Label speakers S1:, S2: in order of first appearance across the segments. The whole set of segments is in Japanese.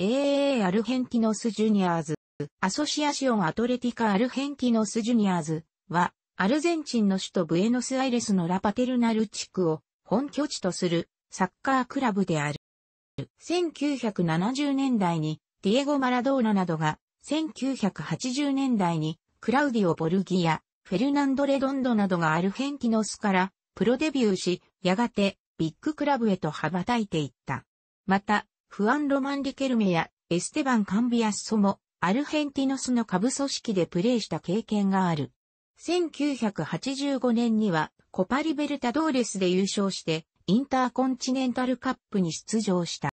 S1: AAA アルヘンティノスジュニアーズ、アソシアシオンアトレティカアルヘンティノスジュニアーズは、アルゼンチンの首都ブエノスアイレスのラパテルナル地区を本拠地とするサッカークラブである。1970年代にディエゴ・マラドーナなどが、1980年代にクラウディオ・ボルギア、フェルナンド・レドンドなどがアルヘンティノスからプロデビューし、やがてビッグクラブへと羽ばたいていった。また、フアン・ロマン・リケルメやエステバン・カンビアッソもアルヘンティノスの下部組織でプレーした経験がある。1985年にはコパリベルタドーレスで優勝してインターコンチネンタルカップに出場した。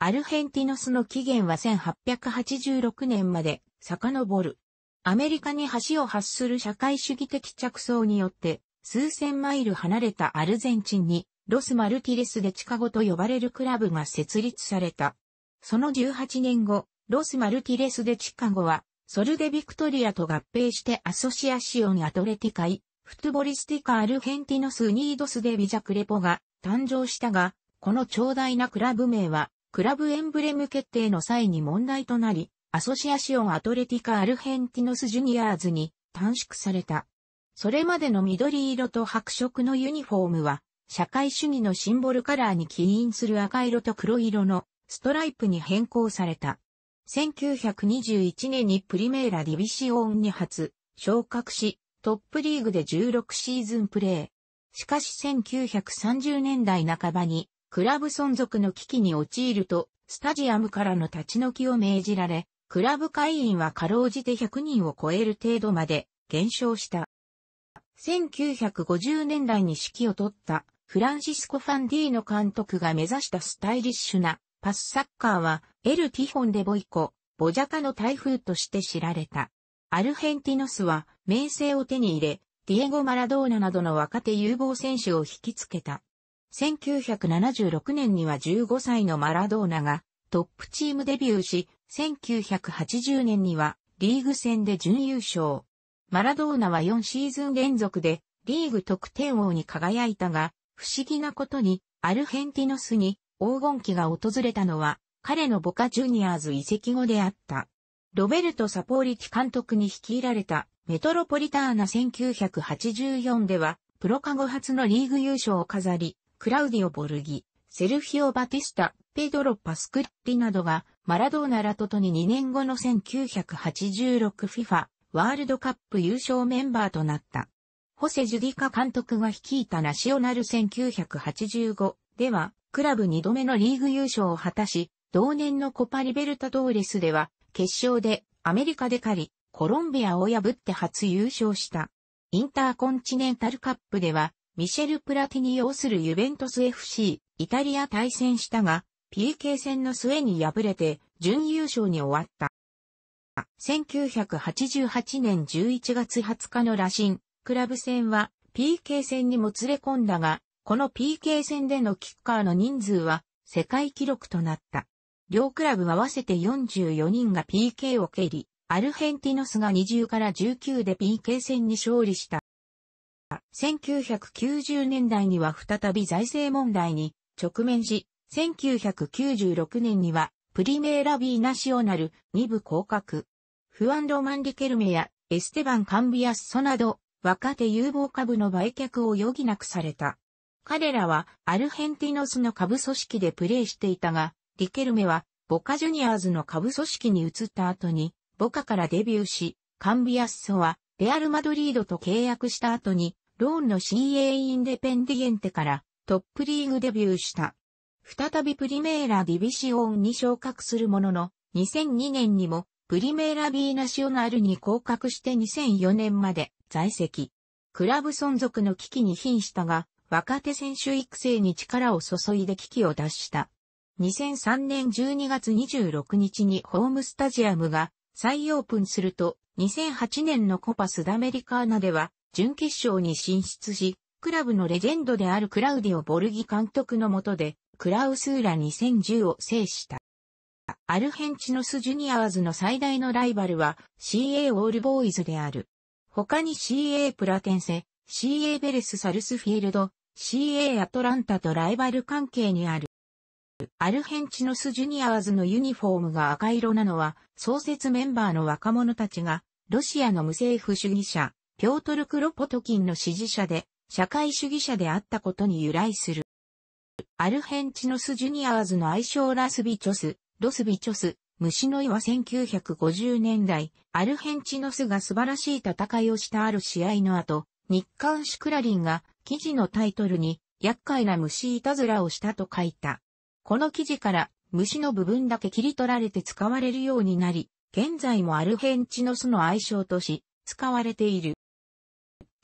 S1: アルヘンティノスの起源は1886年まで遡る。アメリカに橋を発する社会主義的着想によって、数千マイル離れたアルゼンチンにロス・マルティレス・デチカゴと呼ばれるクラブが設立された。その18年後、ロス・マルティレス・デチカゴは、ソルデ・ビクトリアと合併してアソシアシオン・アトレティカイ、フットボリスティカ・アルヘンティノス・ニードス・デ・ビジャクレポが誕生したが、この長大なクラブ名は、クラブエンブレム決定の際に問題となり、アソシアシオン・アトレティカ・アルヘンティノス・ジュニアーズに短縮された。それまでの緑色と白色のユニフォームは、社会主義のシンボルカラーに起因する赤色と黒色のストライプに変更された。1921年にプリメーラディビシオンに初昇格し、トップリーグで16シーズンプレー。しかし1930年代半ばにクラブ存続の危機に陥ると、スタジアムからの立ち退きを命じられ、クラブ会員はかろうじて100人を超える程度まで減少した。1950年代に指揮を取ったフランシスコ・ファンディーノ監督が目指したスタイリッシュなパスサッカーは、エル・ティホンデ・ボイコ、ボジャカの台風として知られた。アルヘンティノスは、名声を手に入れ、ディエゴ・マラドーナなどの若手有望選手を引きつけた。1976年には15歳のマラドーナが、トップチームデビューし、1980年には、リーグ戦で準優勝。マラドーナは4シーズン連続で、リーグ得点王に輝いたが、不思議なことに、アルヘンティノスに黄金期が訪れたのは、彼のボカジュニアーズ遺跡後であった。ロベルト・サポーリティ監督に率いられたメトロポリターナ1984では、プロカゴ初のリーグ優勝を飾り、クラウディオ・ボルギ、セルフィオ・バティスタ、ペドロ・パスクッティなどがマラドーナらととに2年後の 1986FIFA ワールドカップ優勝メンバーとなった。ホセ・ジュディカ監督が率いたナショナル1985では、クラブ2度目のリーグ優勝を果たし、同年のコパリベルタドーレスでは、決勝でアメリカで狩り、コロンビアを破って初優勝した。インターコンチネンタルカップでは、ミシェル・プラティニ擁するユベントス FC、イタリア対戦したが、PK 戦の末に敗れて、準優勝に終わった。1988年11月20日の羅針、クラブ戦は PK 戦にもつれ込んだが、この PK 戦でのキッカーの人数は世界記録となった。両クラブ合わせて44人が PK を蹴り、アルヘンティノスが20から19で PK 戦に勝利した。1990年代には再び財政問題に直面し、1996年にはプリメーラビーナシオナル2部降格。フアンド・マン・リケルメやエステバン・カンビアッソなど若手有望株の売却を余儀なくされた。彼らはアルヘンティノスの株組織でプレーしていたが、リケルメはボカジュニアーズの株組織に移った後に、ボカからデビューし、カンビアッソはレアルマドリードと契約した後に、ローンの CA インデペンディエンテからトップリーグデビューした。再びプリメーラディビシオンに昇格するものの、2002年にもプリメーラビーナショナルに降格して2004年まで在籍。クラブ存続の危機に瀕したが、若手選手育成に力を注いで危機を脱した。2003年12月26日にホームスタジアムが再オープンすると、2008年のコパスダメリカーナでは準決勝に進出し、クラブのレジェンドであるクラウディオ・ボルギ監督のもとで、クラウスーラ2010を制した。アルヘンチノス・ジュニアーズの最大のライバルは CA オールボーイズである。他に CA プラテンセ、CA ベレスサルスフィールド、CA アトランタとライバル関係にある。アルヘンチノスジュニアーズのユニフォームが赤色なのは、創設メンバーの若者たちが、ロシアの無政府主義者、ピョートル・クロポトキンの支持者で、社会主義者であったことに由来する。アルヘンチノスジュニアーズの愛称ラスビチョス、ロスビチョス、虫の岩1950年代、アルヘンチノスが素晴らしい戦いをしたある試合の後、日刊シクラリンが記事のタイトルに厄介な虫いたずらをしたと書いた。この記事から虫の部分だけ切り取られて使われるようになり、現在もアルヘンチノスの愛称とし、使われている。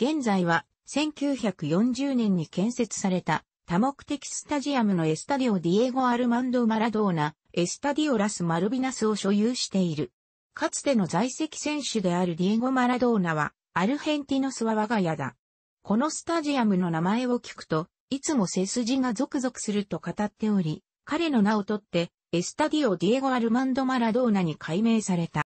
S1: 現在は1940年に建設された多目的スタジアムのエスタディオ・ディエゴ・アルマンド・マラドーナ、エスタディオ・ラス・マルビナスを所有している。かつての在籍選手であるディエゴ・マラドーナは、アルヘンティノスは我が家だ。このスタジアムの名前を聞くと、いつも背筋がゾクゾクすると語っており、彼の名をとって、エスタディオ・ディエゴ・アルマンド・マラドーナに改名された。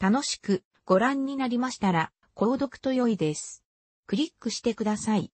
S1: 楽しくご覧になりましたら、購読と良いです。クリックしてください。